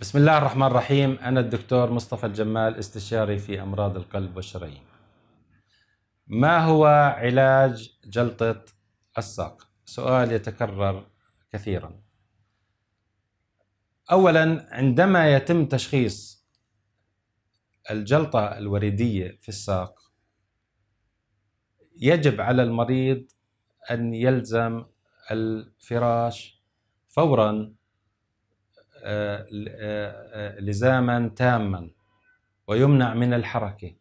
بسم الله الرحمن الرحيم أنا الدكتور مصطفى الجمال استشاري في أمراض القلب والشرايين ما هو علاج جلطة الساق؟ سؤال يتكرر كثيرا أولا عندما يتم تشخيص الجلطة الوريدية في الساق يجب على المريض أن يلزم الفراش فورا آه، آه، آه، لزاما تاما ويمنع من الحركه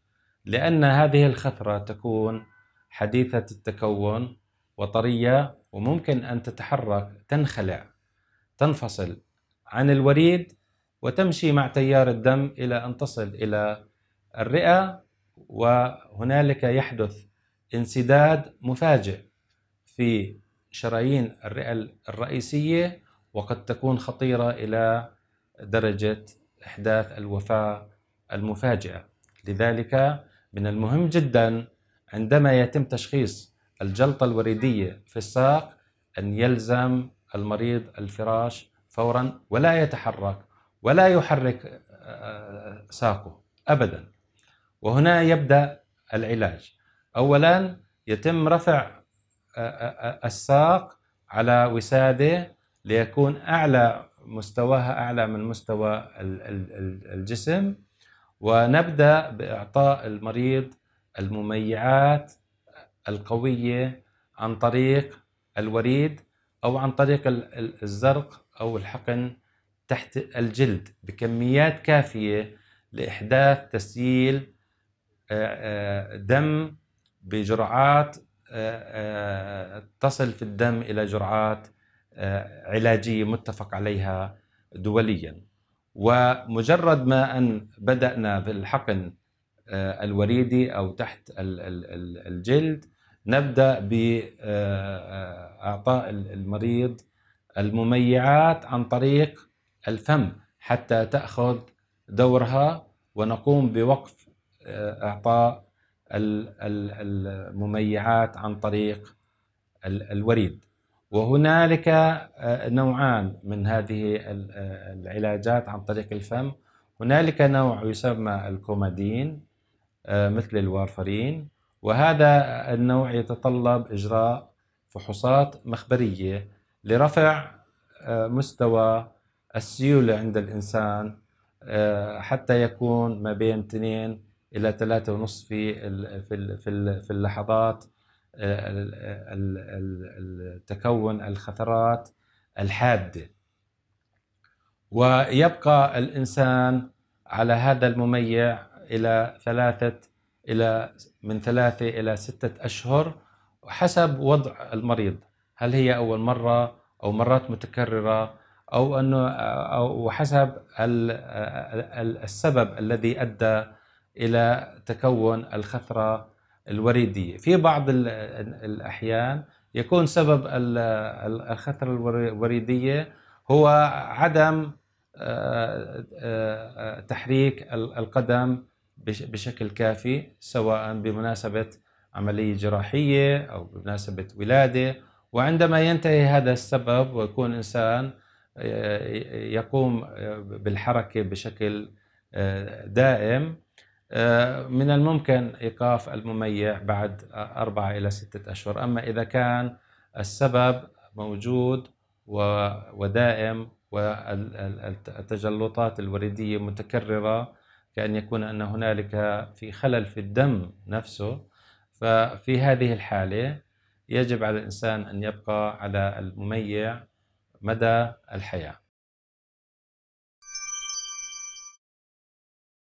لان هذه الخثره تكون حديثه التكون وطريه وممكن ان تتحرك تنخلع تنفصل عن الوريد وتمشي مع تيار الدم الى ان تصل الى الرئه وهنالك يحدث انسداد مفاجئ في شرايين الرئه الرئيسيه وقد تكون خطيرة إلى درجة إحداث الوفاة المفاجئة لذلك من المهم جدا عندما يتم تشخيص الجلطة الوريدية في الساق أن يلزم المريض الفراش فورا ولا يتحرك ولا يحرك آه، ساقه أبدا وهنا يبدأ العلاج أولا يتم رفع آه، آه، الساق على وسادة ليكون اعلى مستواها اعلى من مستوى الجسم ونبدا باعطاء المريض المميعات القويه عن طريق الوريد او عن طريق الزرق او الحقن تحت الجلد بكميات كافيه لاحداث تسييل دم بجرعات تصل في الدم الى جرعات آه، علاجيه متفق عليها دوليا ومجرد ما ان بدانا بالحقن آه، الوريدي او تحت الجلد نبدا باعطاء آه، المريض المميعات عن طريق الفم حتى تاخذ دورها ونقوم بوقف اعطاء المميعات عن طريق الوريد وهنالك آه، نوعان من هذه آه، العلاجات عن طريق الفم هنالك نوع يسمى الكومادين آه، مثل الوارفرين وهذا النوع يتطلب اجراء فحوصات مخبريه لرفع مستوى السيوله عند الانسان حتى يكون ما بين 2 الى 3.5 في في اللحظات آه، تكون الخثرات الحاده ويبقى الانسان على هذا المميع الى ثلاثه الى من ثلاثه الى سته اشهر حسب وضع المريض هل هي اول مره او مرات متكرره او انه او حسب السبب الذي ادى الى تكون الخثره الوريدية في بعض الأحيان يكون سبب الخثرة الوريدية هو عدم آه، آه، تحريك القدم بشكل كافي سواء بمناسبة عملية جراحية أو بمناسبة ولادة وعندما ينتهي هذا السبب ويكون إنسان آه، يقوم بالحركة بشكل دائم آه، من الممكن ايقاف المميع بعد أربعة إلى ستة أشهر أما إذا كان السبب موجود ودائم والتجلطات الوريديه متكررة كأن يكون أن هنالك في خلل في الدم نفسه ففي هذه الحالة يجب على الإنسان أن يبقى على المميع مدى الحياة